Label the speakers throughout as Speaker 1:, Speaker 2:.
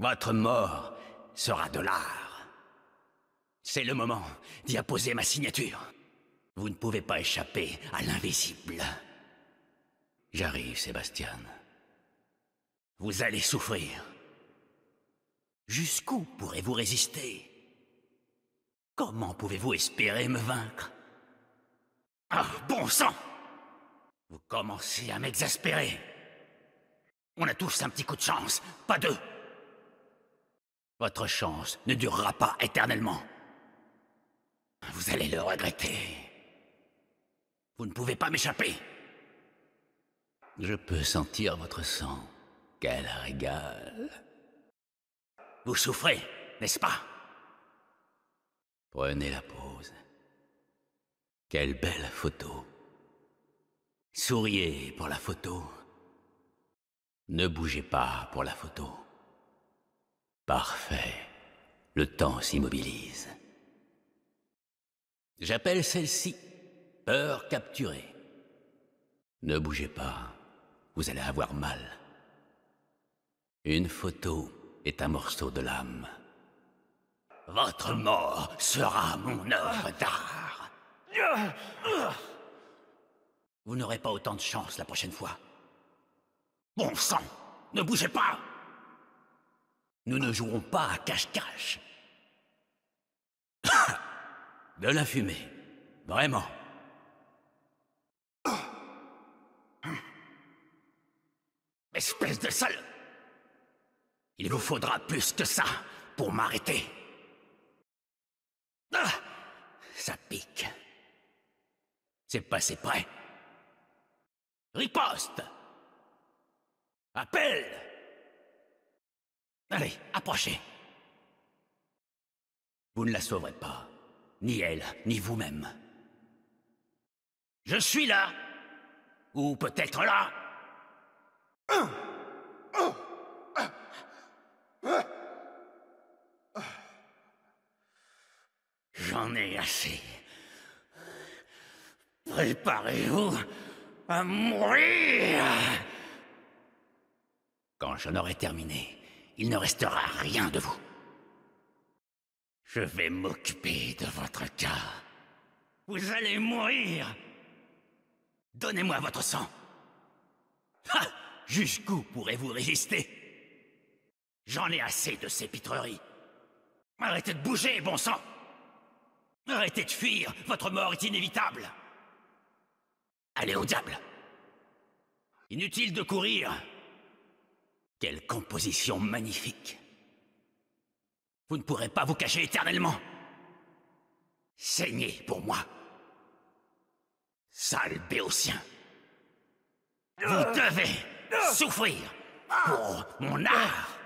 Speaker 1: Votre mort sera de l'art. C'est le moment d'y apposer ma signature. Vous ne pouvez pas échapper à l'invisible. J'arrive, Sébastien. Vous allez souffrir. Jusqu'où pourrez-vous résister Comment pouvez-vous espérer me vaincre Ah, bon sang Vous commencez à m'exaspérer. On a tous un petit coup de chance, pas deux. Votre chance ne durera pas éternellement. Vous allez le regretter. Vous ne pouvez pas m'échapper. Je peux sentir votre sang. Quel régal. Vous souffrez, n'est-ce pas Prenez la pause. Quelle belle photo. Souriez pour la photo. Ne bougez pas pour la photo. Parfait. Le temps s'immobilise. J'appelle celle-ci peur capturée. Ne bougez pas, vous allez avoir mal. Une photo est un morceau de l'âme. Votre mort sera mon œuvre d'art. Vous n'aurez pas autant de chance la prochaine fois. Bon sang, ne bougez pas nous ne jouerons pas à cache-cache. De la fumée. Vraiment. Espèce de sale Il vous faudra plus que ça pour m'arrêter. Ah, ça pique. C'est passé prêt Riposte Appel Allez, approchez. Vous ne la sauverez pas. Ni elle, ni vous-même. Je suis là Ou peut-être là J'en ai assez. Préparez-vous à mourir Quand j'en aurai terminé, il ne restera rien de vous. Je vais m'occuper de votre cas. Vous allez mourir Donnez-moi votre sang Jusqu'où pourrez-vous résister J'en ai assez de ces pitreries. Arrêtez de bouger, bon sang Arrêtez de fuir, votre mort est inévitable Allez au diable Inutile de courir, quelle composition magnifique Vous ne pourrez pas vous cacher éternellement Saignez pour moi Sale Béotien Vous devez souffrir pour mon art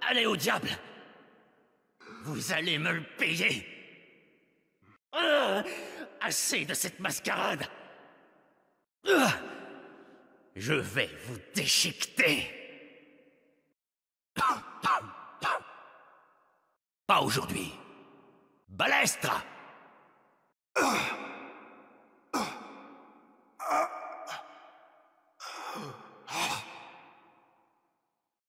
Speaker 1: Allez au diable Vous allez me le payer ah, Assez de cette mascarade ah, je vais vous déchiqueter. Pas aujourd'hui. Balestre